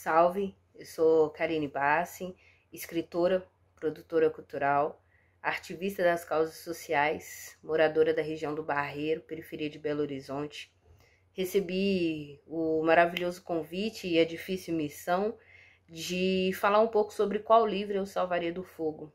Salve, eu sou Karine Bassi, escritora, produtora cultural, ativista das causas sociais, moradora da região do Barreiro, periferia de Belo Horizonte. Recebi o maravilhoso convite e a difícil missão de falar um pouco sobre qual livro eu salvaria do fogo.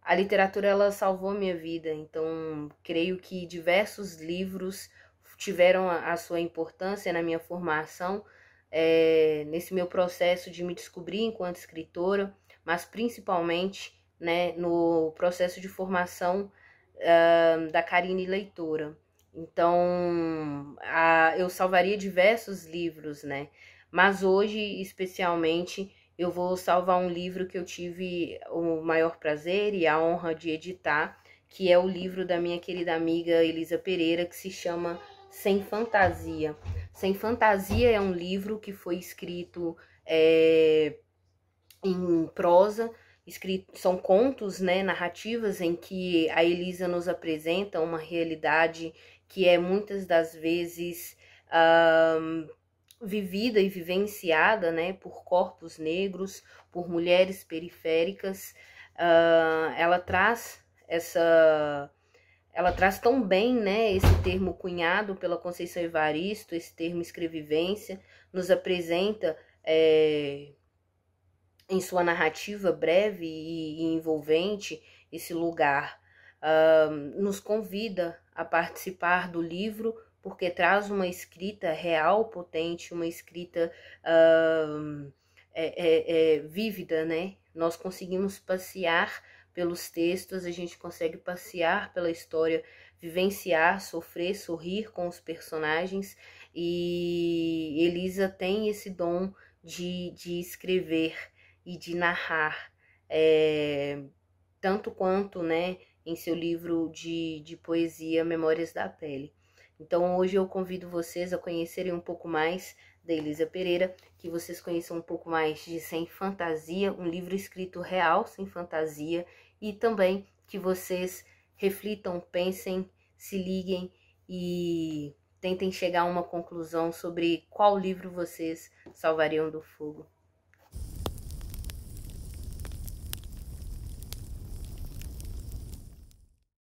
A literatura ela salvou minha vida, então creio que diversos livros tiveram a sua importância na minha formação é, nesse meu processo de me descobrir enquanto escritora, mas principalmente né, no processo de formação uh, da Karine Leitora. Então, a, eu salvaria diversos livros, né? Mas hoje, especialmente, eu vou salvar um livro que eu tive o maior prazer e a honra de editar, que é o livro da minha querida amiga Elisa Pereira, que se chama Sem Fantasia. Sem Fantasia é um livro que foi escrito é, em prosa, escrito, são contos, né, narrativas em que a Elisa nos apresenta uma realidade que é muitas das vezes vivida e vivenciada, né, por corpos negros, por mulheres periféricas. Uh, ela traz essa ela traz tão bem, né, esse termo cunhado pela Conceição Evaristo, esse termo escrevivência, nos apresenta é, em sua narrativa breve e, envolvente esse lugar, uh, nos convida a participar do livro porque traz uma escrita real, potente, uma escrita uh, é, é, vívida, né? Nós conseguimos passear pelos textos, a gente consegue passear pela história, vivenciar, sofrer, sorrir com os personagens. E Elisa tem esse dom de, de escrever e de narrar, é, tanto quanto né, em seu livro de, de poesia Memórias da Pele. Então hoje eu convido vocês a conhecerem um pouco mais da Elisa Pereira, que vocês conheçam um pouco mais de Sem Fantasia, um livro escrito real, sem fantasia, e também que vocês reflitam, pensem, se liguem e tentem chegar a uma conclusão sobre qual livro vocês salvariam do fogo.